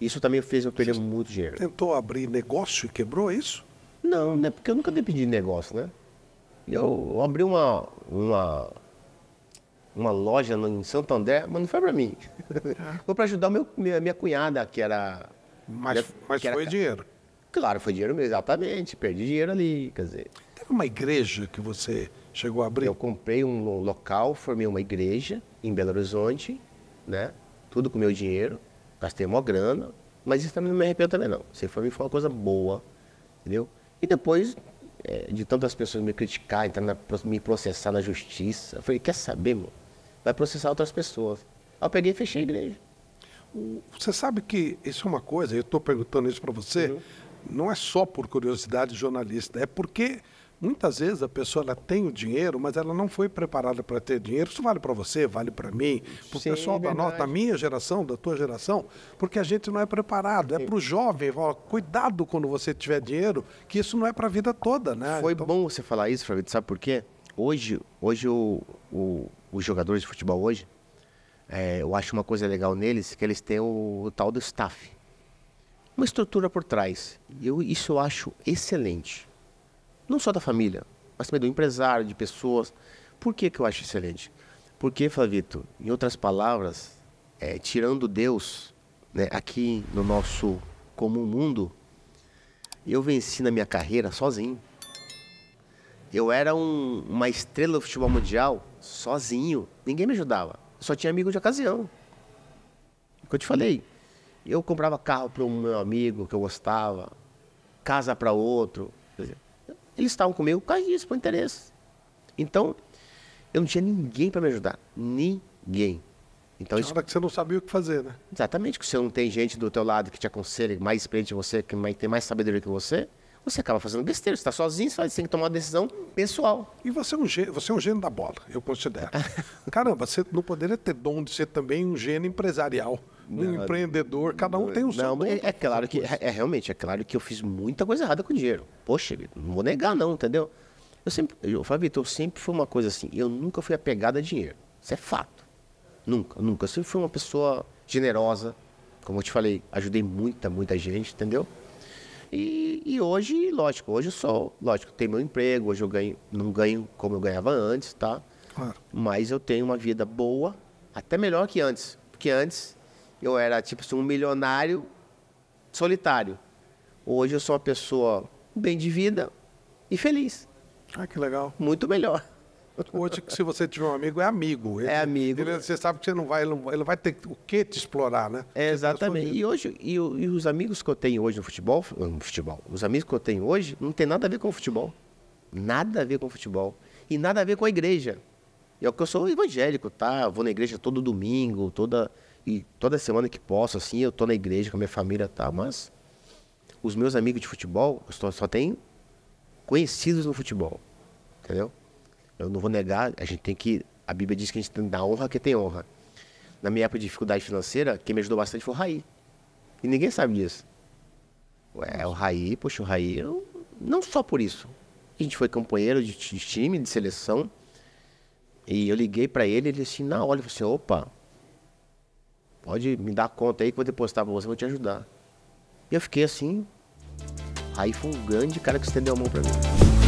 Isso também fez eu perder Você muito dinheiro. Tentou abrir negócio e quebrou isso? Não, né? Porque eu nunca dependi de negócio, né? Eu, eu abri uma, uma, uma loja em Santo André, mas não foi para mim. É. foi para ajudar meu, minha, minha cunhada, que era. Mas, que mas foi dinheiro. Claro, foi dinheiro mesmo, exatamente. Perdi dinheiro ali, quer dizer. Teve uma igreja que você chegou a abrir? Eu comprei um local, formei uma igreja em Belo Horizonte, né? Tudo com meu dinheiro. Gastei uma grana, mas isso também não me arrependo também não. Isso foi, foi uma coisa boa, entendeu? E depois é, de tantas pessoas me criticar, entrar na, me processar na justiça, eu falei, quer saber, mano? Vai processar outras pessoas. Aí eu peguei e fechei a igreja. Você sabe que isso é uma coisa, eu estou perguntando isso para você, uhum. não é só por curiosidade jornalista, é porque Muitas vezes a pessoa ela tem o dinheiro, mas ela não foi preparada para ter dinheiro. Isso vale para você, vale para mim, para o pessoal da, nossa, da minha geração, da tua geração, porque a gente não é preparado. É para o jovem, cuidado quando você tiver dinheiro, que isso não é para a vida toda. Né? Foi então... bom você falar isso, Flavio, sabe por quê? Hoje, hoje o, o, os jogadores de futebol hoje, é, eu acho uma coisa legal neles, que eles têm o, o tal do staff. Uma estrutura por trás. Eu, isso eu acho excelente não só da família, mas também do empresário, de pessoas. Por que, que eu acho excelente? Porque, Flavito, em outras palavras, é, tirando Deus, né, aqui no nosso comum mundo, eu venci na minha carreira sozinho. Eu era um, uma estrela do futebol mundial sozinho. Ninguém me ajudava. só tinha amigo de ocasião. É o que eu te falei. Eu comprava carro para um meu amigo que eu gostava, casa para outro, eles estavam comigo por causa disso, por interesse. Então, eu não tinha ninguém para me ajudar. Ninguém. Então, Na isso... hora que você não sabia o que fazer, né? Exatamente, que você não tem gente do teu lado que te aconselhe, é mais experiente que você, que tem mais sabedoria que você, você acaba fazendo besteira. Você está sozinho, você tem que tomar uma decisão pessoal. E você é um gênio, você é um gênio da bola, eu considero. Caramba, você não poderia ter dom de ser também um gênio empresarial um empreendedor, cada um tem o um seu. Não, é, é, claro que é, é realmente é claro que eu fiz muita coisa errada com o dinheiro. Poxa, não vou negar não, entendeu? Eu sempre, eu, Fábio, então, eu sempre fui uma coisa assim. Eu nunca fui apegado a dinheiro. Isso é fato. Nunca, nunca. Eu sempre fui uma pessoa generosa. Como eu te falei, ajudei muita, muita gente, entendeu? E, e hoje, lógico, hoje eu sou, lógico, tenho meu emprego, hoje eu ganho, não ganho como eu ganhava antes, tá? Claro. Mas eu tenho uma vida boa, até melhor que antes. Porque antes eu era tipo assim, um milionário solitário. Hoje eu sou uma pessoa bem de vida e feliz. Ah, que legal. Muito melhor. Hoje, se você tiver um amigo, é amigo. Ele, é amigo. Ele, você sabe que você não vai, ele não vai, ele vai ter o que te explorar, né? É, exatamente. E hoje, e, e, os amigos que eu tenho hoje no futebol, no futebol, os amigos que eu tenho hoje não tem nada a ver com o futebol. Nada a ver com o futebol. E nada a ver com a igreja. E é que eu sou evangélico, tá? Eu vou na igreja todo domingo, toda. E toda semana que posso, assim, eu tô na igreja com a minha família, tá? Mas os meus amigos de futebol, eu só, só tenho conhecidos no futebol, entendeu? Eu não vou negar, a gente tem que. A Bíblia diz que a gente tem que dar honra a quem tem honra. Na minha época de dificuldade financeira, quem me ajudou bastante foi o Raí. E ninguém sabe disso. Ué, o Raí, poxa, o Raí, eu, não só por isso. A gente foi companheiro de, de time, de seleção. E eu liguei para ele, ele assim, na hora, ele falou assim, opa, Pode me dar conta aí que eu vou depositar pra você, vou te ajudar. E eu fiquei assim. Aí foi um grande cara que estendeu a mão pra mim.